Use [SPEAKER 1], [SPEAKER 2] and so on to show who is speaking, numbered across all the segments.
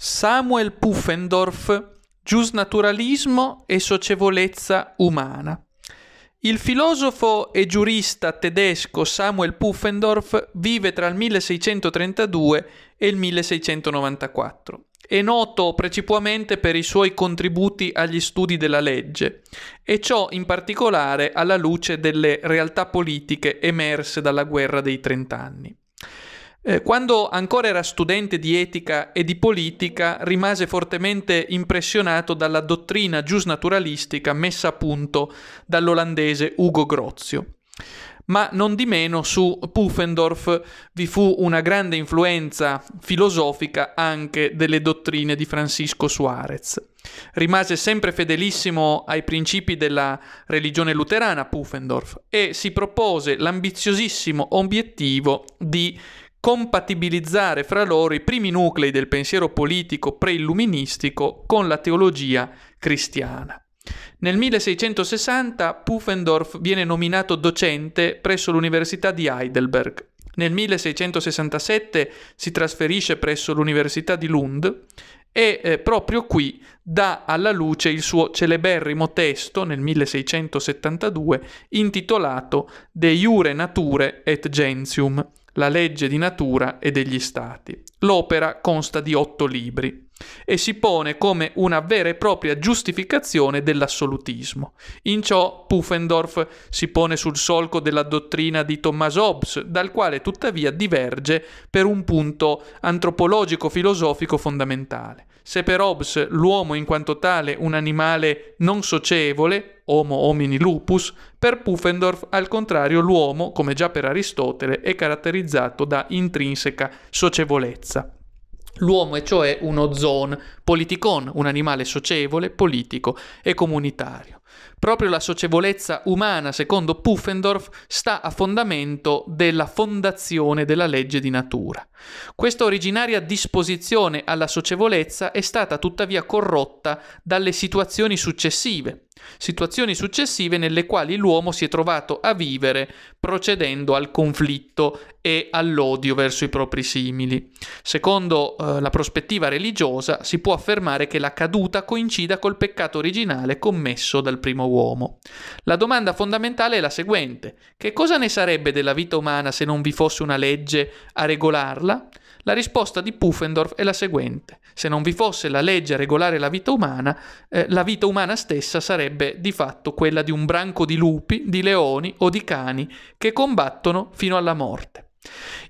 [SPEAKER 1] Samuel Pufendorf, Giusnaturalismo e socievolezza umana. Il filosofo e giurista tedesco Samuel Pufendorf vive tra il 1632 e il 1694. È noto precipuamente per i suoi contributi agli studi della legge, e ciò in particolare alla luce delle realtà politiche emerse dalla guerra dei trent'anni. Eh, quando ancora era studente di etica e di politica, rimase fortemente impressionato dalla dottrina giusnaturalistica messa a punto dall'olandese Ugo Grozio. Ma non di meno su Pufendorf vi fu una grande influenza filosofica anche delle dottrine di Francisco Suarez. Rimase sempre fedelissimo ai principi della religione luterana Pufendorf e si propose l'ambiziosissimo obiettivo di compatibilizzare fra loro i primi nuclei del pensiero politico preilluministico con la teologia cristiana. Nel 1660 Pufendorf viene nominato docente presso l'Università di Heidelberg. Nel 1667 si trasferisce presso l'Università di Lund e eh, proprio qui dà alla luce il suo celeberrimo testo nel 1672 intitolato De jure nature et gentium, la legge di natura e degli stati. L'opera consta di otto libri e si pone come una vera e propria giustificazione dell'assolutismo. In ciò Pufendorf si pone sul solco della dottrina di Thomas Hobbes, dal quale tuttavia diverge per un punto antropologico-filosofico fondamentale. Se per Hobbes l'uomo in quanto tale un animale non socievole, Homo homini lupus, per Pufendorf al contrario l'uomo, come già per Aristotele, è caratterizzato da intrinseca socievolezza. L'uomo è cioè uno zoon, politikon, un animale socievole, politico e comunitario. Proprio la socievolezza umana, secondo Pufendorf, sta a fondamento della fondazione della legge di natura. Questa originaria disposizione alla socievolezza è stata tuttavia corrotta dalle situazioni successive, situazioni successive nelle quali l'uomo si è trovato a vivere procedendo al conflitto e all'odio verso i propri simili. Secondo eh, la prospettiva religiosa si può affermare che la caduta coincida col peccato originale commesso dal primo uomo. La domanda fondamentale è la seguente: che cosa ne sarebbe della vita umana se non vi fosse una legge a regolarla? La risposta di Pufendorf è la seguente: se non vi fosse la legge a regolare la vita umana, eh, la vita umana stessa sarebbe di fatto quella di un branco di lupi, di leoni o di cani che combattono fino alla morte.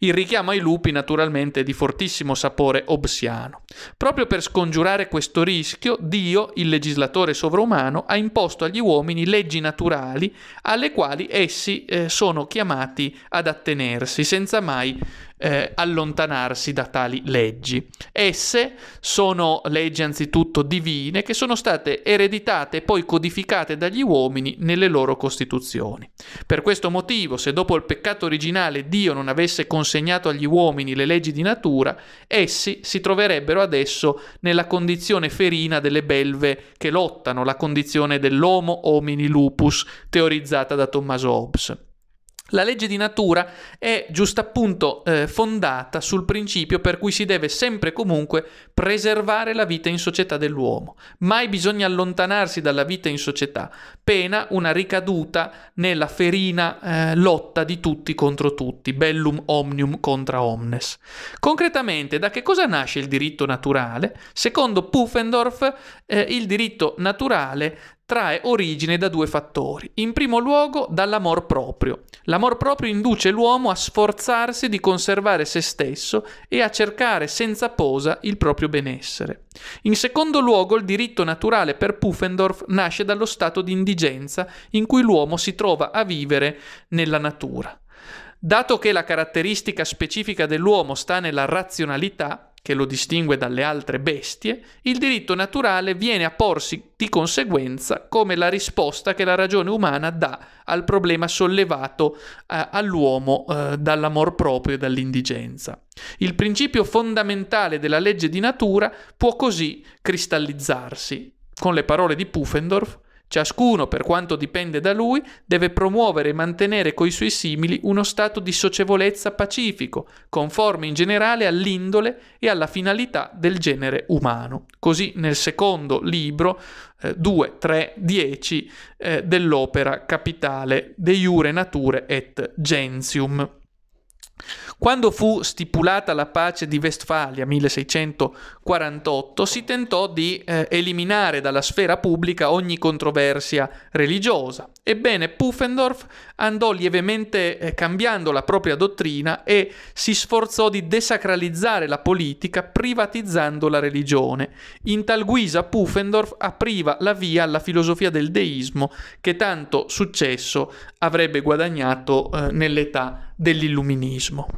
[SPEAKER 1] Il richiamo ai lupi naturalmente è di fortissimo sapore obsiano. Proprio per scongiurare questo rischio, Dio, il legislatore sovrumano, ha imposto agli uomini leggi naturali alle quali essi eh, sono chiamati ad attenersi senza mai eh, allontanarsi da tali leggi. Esse sono leggi anzitutto divine che sono state ereditate e poi codificate dagli uomini nelle loro costituzioni. Per questo motivo, se dopo il peccato originale Dio non avesse consegnato agli uomini le leggi di natura, essi si troverebbero adesso nella condizione ferina delle belve che lottano, la condizione dell'homo homini lupus teorizzata da Tommaso Hobbes. La legge di natura è giustappunto eh, fondata sul principio per cui si deve sempre e comunque preservare la vita in società dell'uomo. Mai bisogna allontanarsi dalla vita in società, pena una ricaduta nella ferina eh, lotta di tutti contro tutti, bellum omnium contra omnes. Concretamente, da che cosa nasce il diritto naturale? Secondo Pufendorf, eh, il diritto naturale trae origine da due fattori. In primo luogo dall'amor proprio. L'amor proprio induce l'uomo a sforzarsi di conservare se stesso e a cercare senza posa il proprio benessere. In secondo luogo il diritto naturale per Pufendorf nasce dallo stato di indigenza in cui l'uomo si trova a vivere nella natura. Dato che la caratteristica specifica dell'uomo sta nella razionalità, che lo distingue dalle altre bestie, il diritto naturale viene a porsi di conseguenza come la risposta che la ragione umana dà al problema sollevato eh, all'uomo eh, dall'amor proprio e dall'indigenza. Il principio fondamentale della legge di natura può così cristallizzarsi. Con le parole di Pufendorf, Ciascuno, per quanto dipende da lui, deve promuovere e mantenere coi suoi simili uno stato di socievolezza pacifico, conforme in generale all'indole e alla finalità del genere umano. Così nel secondo libro, eh, 2, 3, 10 eh, dell'opera capitale De Jure Nature et Gentium. Quando fu stipulata la pace di Westfalia 1648, si tentò di eh, eliminare dalla sfera pubblica ogni controversia religiosa. Ebbene, Pufendorf andò lievemente eh, cambiando la propria dottrina e si sforzò di desacralizzare la politica privatizzando la religione. In tal guisa Pufendorf apriva la via alla filosofia del deismo che tanto successo avrebbe guadagnato eh, nell'età dell'illuminismo.